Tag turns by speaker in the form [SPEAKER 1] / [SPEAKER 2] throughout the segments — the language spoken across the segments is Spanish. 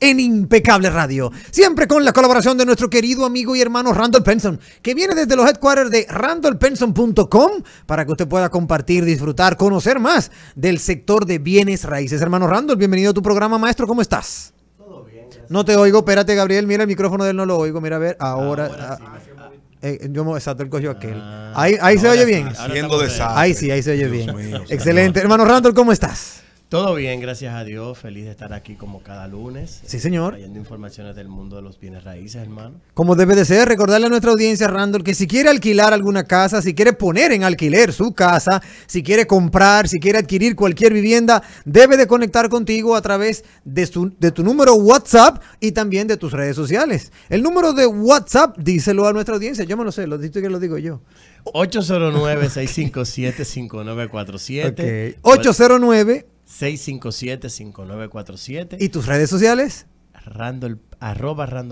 [SPEAKER 1] en Impecable Radio. Siempre con la colaboración de nuestro querido amigo y hermano Randall Penson, que viene desde los headquarters de randallpenson.com para que usted pueda compartir, disfrutar, conocer más del sector de bienes raíces. Hermano Randall, bienvenido a tu programa, maestro. ¿Cómo estás? Todo bien. No te oigo, espérate, Gabriel. Mira el micrófono de él, no lo oigo. Mira, a ver, ah, ahora. Ah, eh, yo aquel. Ah, ahí se oye bien. Ahí sí, ahí se oye bien. Excelente. Hermano Randall, ¿cómo estás?
[SPEAKER 2] Todo bien, gracias a Dios. Feliz de estar aquí como cada lunes. Sí, señor. Trayendo informaciones del mundo de los bienes raíces, hermano.
[SPEAKER 1] Como debe de ser, recordarle a nuestra audiencia, Randall, que si quiere alquilar alguna casa, si quiere poner en alquiler su casa, si quiere comprar, si quiere adquirir cualquier vivienda, debe de conectar contigo a través de, de tu número WhatsApp y también de tus redes sociales. El número de WhatsApp, díselo a nuestra audiencia. Yo me lo sé, lo que lo digo yo.
[SPEAKER 2] 809-657-5947. Okay. 809 657-5947. ¿Y tus redes sociales? Randall, arroba red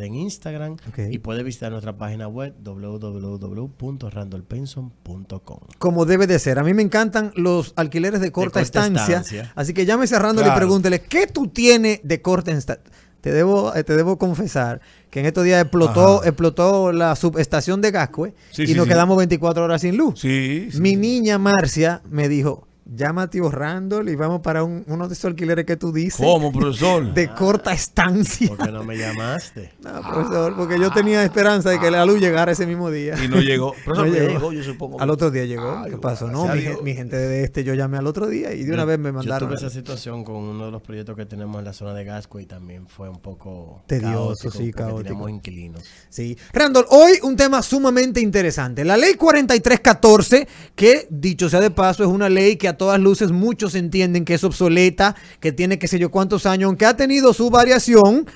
[SPEAKER 2] en Instagram y puedes visitar nuestra página web www.randolpenson.com.
[SPEAKER 1] Como debe de ser. A mí me encantan los alquileres de corta, estancia, Así que llámese a Randol y pregúntele, ¿qué tú tienes de corta estancia? Te debo, eh, te debo confesar que en estos días explotó, explotó la subestación de Gascue y nos quedamos 24 horas sin luz. Mi niña Marcia me dijo, llama a tío Randall y vamos para uno de esos alquileres que tú dices. ¿Cómo, profesor? De corta estancia. ¿Por
[SPEAKER 2] qué no me llamaste? No,
[SPEAKER 1] profesor, porque yo tenía esperanza de que la luz llegara ese mismo día. Y no llegó. no llegó. yo supongo. Al otro día llegó. ¿Qué pasó? No, mi, gente de este yo llamé al otro día y de una vez me mandaron. Yo esa
[SPEAKER 2] situación con uno de los proyectos que tenemos en la zona de Gasco y también fue un poco tedioso, sí, caótico. Tenemos
[SPEAKER 1] inquilinos. Sí. Randall, hoy un tema sumamente interesante. La ley 4314, que dicho sea de paso, es una ley que todas luces muchos entienden que es obsoleta, que tiene que sé yo cuántos años, aunque ha tenido su variación,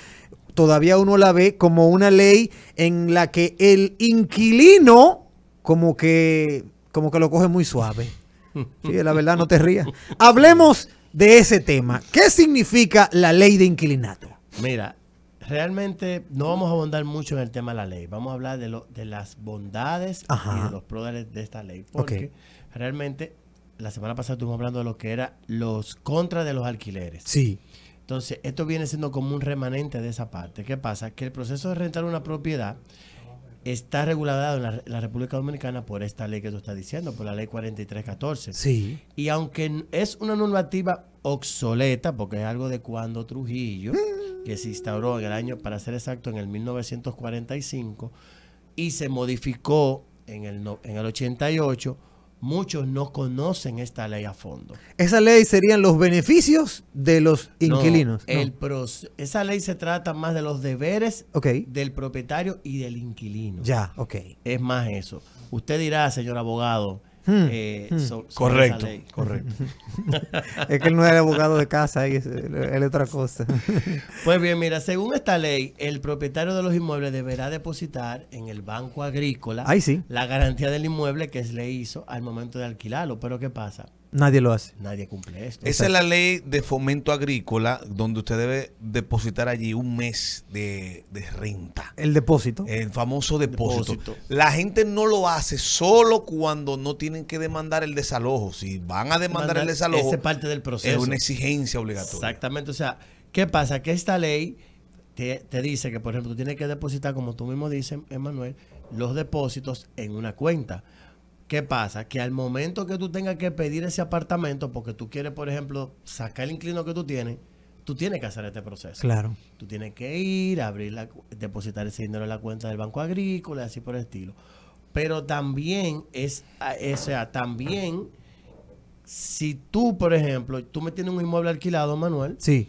[SPEAKER 1] todavía uno la ve como una ley en la que el inquilino como que, como que lo coge muy suave. Sí, la verdad no te rías. Hablemos de ese tema. ¿Qué significa la ley de inquilinato?
[SPEAKER 2] Mira, realmente no vamos a abundar mucho en el tema de la ley. Vamos a hablar de, lo, de las bondades y de los progres de esta ley. Porque realmente la semana pasada estuvimos hablando de lo que era los contras de los alquileres. Sí. Entonces, esto viene siendo como un remanente de esa parte. ¿Qué pasa? Que el proceso de rentar una propiedad está regulado en la, República Dominicana por esta ley que tú estás diciendo, por la ley 4314. Sí. Y aunque es una normativa obsoleta, porque es algo de cuando Trujillo, mm. que se instauró en el año, para ser exacto, en el 1945, y se modificó en el, en el 88, muchos no conocen esta ley a fondo.
[SPEAKER 1] ¿Esa ley serían los beneficios de los inquilinos?
[SPEAKER 2] esa ley se trata más de los deberes del propietario y del inquilino. Ya, ok. Es más eso. Usted dirá, señor abogado, Hmm. Eh, hmm. correcto, correcto. es que él no
[SPEAKER 1] era abogado de casa, él es otra cosa.
[SPEAKER 2] pues bien, mira, según esta ley, el propietario de los inmuebles deberá depositar en el banco agrícola sí. la garantía del inmueble que se le hizo al momento de alquilarlo. Pero ¿qué pasa? Nadie lo hace. Nadie cumple esto. Esa es la
[SPEAKER 3] ley de fomento agrícola donde usted debe depositar allí un mes de, renta. El depósito. El famoso depósito. La gente no lo hace solo cuando no tienen que demandar el desalojo. Si van a demandar el desalojo, es parte del proceso. Es una
[SPEAKER 2] exigencia obligatoria. Exactamente. O sea, ¿qué pasa? Que esta ley te, te dice que, por ejemplo, tú tienes que depositar, como tú mismo dices, Emanuel, los depósitos en una cuenta. ¿Qué pasa? Que al momento que tú tengas que pedir ese apartamento, porque tú quieres, por ejemplo, sacar el inclino que tú tienes, tú tienes que hacer este proceso. Claro. Tú tienes que ir, abrir la, depositar ese dinero en la cuenta del Banco Agrícola, así por el estilo. Pero también es, ah, eh, o sea, también, si tú, por ejemplo, tú me tienes un inmueble alquilado, Manuel. Sí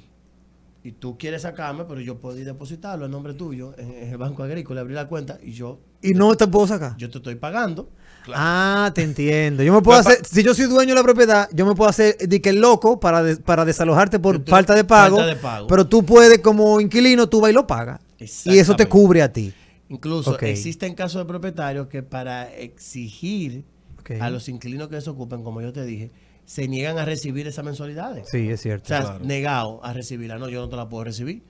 [SPEAKER 2] y tú quieres sacarme, pero yo puedo depositarlo en nombre tuyo en, el Banco Agrícola, abrir la cuenta y yo...
[SPEAKER 1] ¿Y no te puedo sacar?
[SPEAKER 2] Yo te estoy pagando. Ah, te entiendo.
[SPEAKER 1] Yo me puedo hacer, si yo soy dueño de la propiedad, yo me puedo hacer de que loco para, para desalojarte por falta, de pago, de pago. Pero tú puedes, como inquilino, tú vas y lo pagas.
[SPEAKER 2] Y eso te cubre a ti. Incluso existen casos de propietarios que para exigir a los inquilinos que se ocupen, como yo te dije, se niegan a recibir esas mensualidades. Sí, es cierto. O sea, negado a recibirla. No, yo no te la puedo recibir.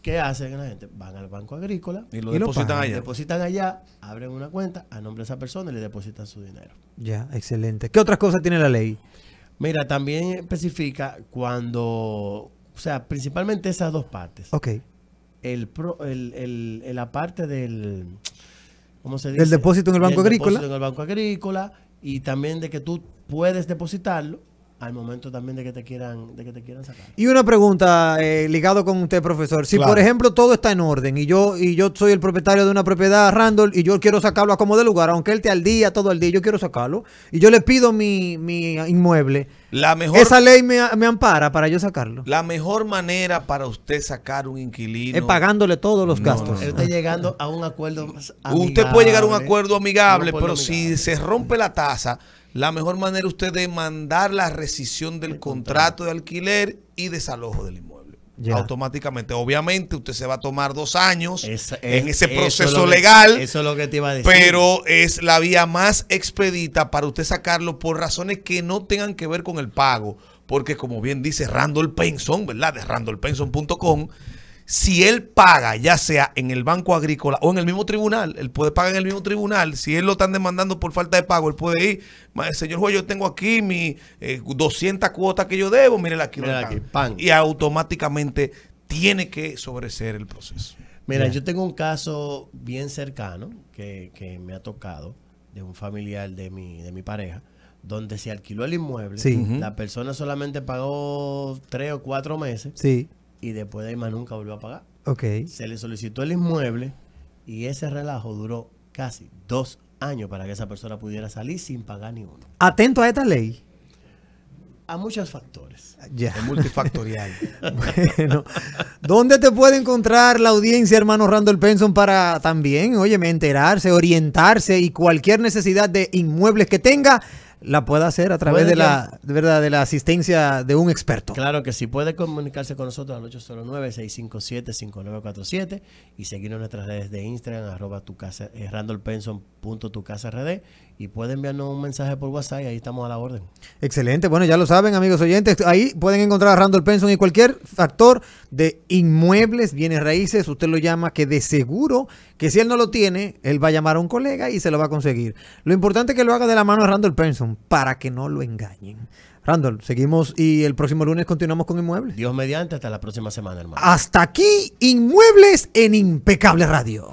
[SPEAKER 2] ¿Qué hacen la gente? Van al banco agrícola y lo depositan allá. Depositan allá, abren una cuenta a nombre de esa persona y le depositan su dinero. Ya, excelente. ¿Qué otras cosas tiene la ley? Mira, también especifica cuando, o sea, principalmente esas dos partes. Ok. El, pro, el, el, la parte del, ¿cómo se dice? Del depósito en el banco agrícola. el Depósito en el banco agrícola y también de que tú puedes depositarlo al momento también de que te quieran, de que te quieran sacar.
[SPEAKER 1] Y una pregunta eh, ligado con usted, profesor. Si por ejemplo todo está en orden y yo y yo soy el propietario de una propiedad Randall y yo quiero sacarlo a como de lugar, aunque él te al día, todo el día, yo quiero sacarlo y yo le pido mi, inmueble.
[SPEAKER 3] La mejor, Esa ley
[SPEAKER 1] me, ampara para yo sacarlo.
[SPEAKER 3] La mejor manera para usted sacar un inquilino es
[SPEAKER 1] pagándole todos los gastos. Está
[SPEAKER 3] llegando a un acuerdo
[SPEAKER 2] amigable. Usted puede llegar a un acuerdo amigable, pero si
[SPEAKER 3] se rompe la tasa, la mejor manera usted de mandar la rescisión del contrato de alquiler y desalojo del inmueble. Automáticamente. Obviamente, usted se va a tomar dos años en ese proceso legal. eso es lo que te iba a decir. Pero es la vía más expedita para usted sacarlo por razones que no tengan que ver con el pago. Porque, como bien dice Randall Penson, ¿verdad? De randallpenson.com si él paga, ya sea en el Banco Agrícola o en el mismo tribunal, él puede pagar en el mismo tribunal, si él lo están demandando por falta de pago, él puede ir, señor juez, yo tengo aquí mis eh, 200 cuotas que yo debo, mire aquí, Mira y automáticamente tiene que sobreser el proceso. Mira, yo tengo un caso bien
[SPEAKER 2] cercano que, me ha tocado de un familiar de mi, de mi pareja, donde se alquiló el inmueble, la persona solamente pagó tres o cuatro meses. Sí y después de ahí más nunca volvió a pagar. Ok. Se le solicitó el inmueble y ese relajo duró casi dos años para que esa persona pudiera salir sin pagar ni uno.
[SPEAKER 1] Atento a esta ley.
[SPEAKER 2] A muchos factores.
[SPEAKER 3] Ya. Es multifactorial.
[SPEAKER 1] bueno, ¿dónde te puede encontrar la audiencia, hermano Randall Penson, para también, óyeme, enterarse, orientarse y cualquier necesidad de inmuebles que tenga? la pueda hacer a través de la, verdad, de la asistencia de un experto.
[SPEAKER 2] Claro que sí, puede comunicarse con nosotros al 809-657-5947 y seguirnos en nuestras redes de Instagram, arroba tu casa, eh, Randall punto tu casa rd y puede enviarnos un mensaje por WhatsApp y ahí estamos a la orden.
[SPEAKER 1] Excelente, bueno, ya lo saben amigos oyentes, ahí pueden encontrar a Randall Penson y cualquier factor de inmuebles, bienes raíces, usted lo llama que de seguro que si él no lo tiene, él va a llamar a un colega y se lo va a conseguir. Lo importante es que lo haga de la mano a Randall Penson para que no lo engañen. Randall, seguimos y el próximo lunes continuamos con Inmuebles.
[SPEAKER 2] Dios mediante, hasta la próxima semana, hermano.
[SPEAKER 1] Hasta aquí, Inmuebles en Impecable Radio.